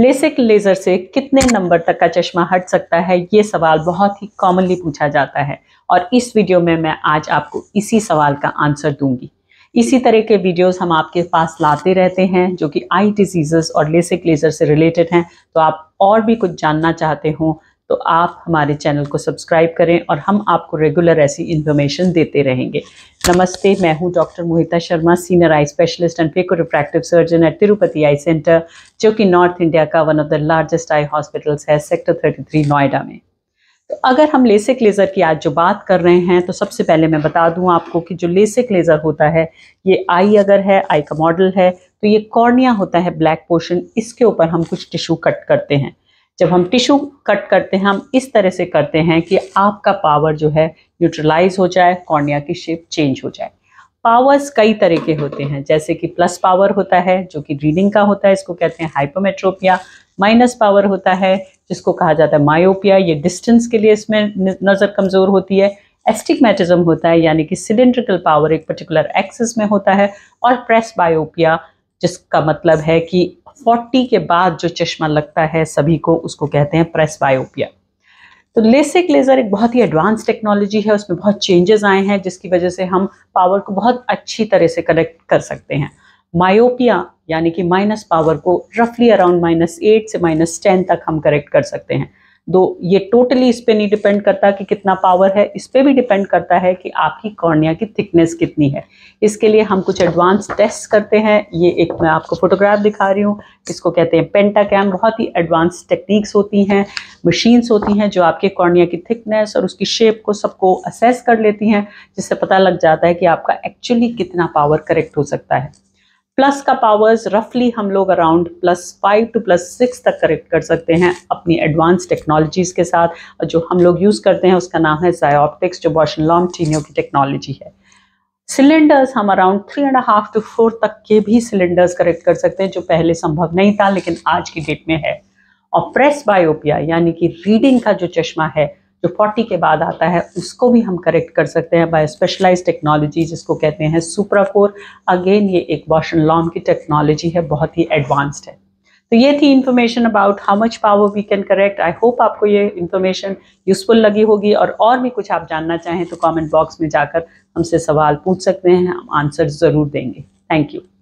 LASIK laser से कितने number तक का चश्मा हट सकता है ये सवाल बहुत ही कॉमनली पूछा जाता है और इस वीडियो में मैं आज आपको इसी सवाल का आंसर दूंगी इसी तरह के वीडियोस हम आपके पास लाते रहते हैं जो कि आई डिजीजेस और लेसिक लेज़र से रिलेटेड हैं तो आप और भी कुछ जानना चाहते हो तो आप हमारे चैनल को सब्सक्राइब करें और हम आपको रेगुलर ऐसी इन्फॉर्मेशन देते रहेंगे नमस्ते मैं हूं doctor Mohita Sharma senior eye specialist and phaco refractive surgeon at Tirupati eye center जो कि नॉर्थ इंडिया का one of the largest eye hospitals है सेक्टर 33 नोएडा में तो अगर हम लेसिक लेज़र की आज जो बात कर रहे हैं तो सबसे पहले मैं बता दूं आपको कि जो लेसिक लेज़र होता है ये आई अगर है आई का मॉडल है तो ये कॉर्निया होता है ब्लैक पोर्शन इसके ऊपर हम कुछ टिश्यू कट करते हैं जब हम टिश्यू कट करते हैं हम इस तरह से करते हैं कि आपका पावर जो है न्यूट्रलाइज हो जाए कॉर्निया की शेप चेंज हो जाए पावर्स कई तरह के होते हैं जैसे कि प्लस पावर होता है जो कि रीडिंग का होता है इसको कहते हैं हाइपोमेट्रोपिया माइनस पावर होता है जिसको कहा जाता है मायोपिया ये डिस्टेंस के लिए इसमें नज़र कमज़ोर होती है एस्टिकमेटिज्म होता है यानी कि सिलेंड्रिकल पावर एक पर्टिकुलर एक्सिस में होता है और प्रेस बायोपिया जिसका मतलब है कि 40 के बाद जो चश्मा लगता है सभी को उसको कहते हैं प्रेस बायोपिया तो लेसिक लेज़र एक बहुत ही एडवांस टेक्नोलॉजी है उसमें बहुत चेंजेस आए हैं जिसकी वजह से हम पावर को बहुत अच्छी तरह से कलेक्ट कर सकते हैं मायोपिया यानी कि माइनस पावर को रफली अराउंड माइनस एट से माइनस टेन तक हम करेक्ट कर सकते हैं दो ये टोटली इस पर नहीं डिपेंड करता कि कितना पावर है इस पर भी डिपेंड करता है कि आपकी कॉर्निया की थिकनेस कितनी है इसके लिए हम कुछ एडवांस टेस्ट करते हैं ये एक मैं आपको फोटोग्राफ दिखा रही हूँ इसको कहते हैं पेंटा कैम बहुत ही एडवांस टेक्निक्स होती हैं मशीन्स होती हैं जो आपके कॉर्निया की थिकनेस और उसकी शेप को सबको असेस कर लेती हैं जिससे पता लग जाता है कि आपका एक्चुअली कितना पावर करेक्ट हो सकता है प्लस का पावर्स रफली हम लोग around plus five to plus six तक करेक्ट कर सकते हैं अपनी एडवांस टेक्नोलॉजीज़ के साथ और जो हम लोग यूज़ करते हैं उसका नाम है जायोप्टिक्स जो बॉशन लॉन्ग चीनियों की टेक्नोलॉजी है सिलेंडर्स हम around three and half to four तक के भी सिलेंडर्स करेक्ट कर सकते हैं जो पहले संभव नहीं था लेकिन आज की डेट में है और प्रेस बायोपिया यानी कि रीडिंग का जो चश्मा है जो 40 के बाद आता है उसको भी हम करेक्ट कर सकते हैं बाय स्पेशलाइज टेक्नोलॉजी जिसको कहते हैं सुप्राफोर अगेन ये एक वॉश एंड की टेक्नोलॉजी है बहुत ही एडवांस्ड है तो ये थी information about how much power we can correct I hope आपको ये इन्फॉर्मेशन यूजफुल लगी होगी और और भी कुछ आप जानना चाहें तो कमेंट बॉक्स में जाकर हमसे सवाल पूछ सकते हैं हम आंसर ज़रूर देंगे थैंक यू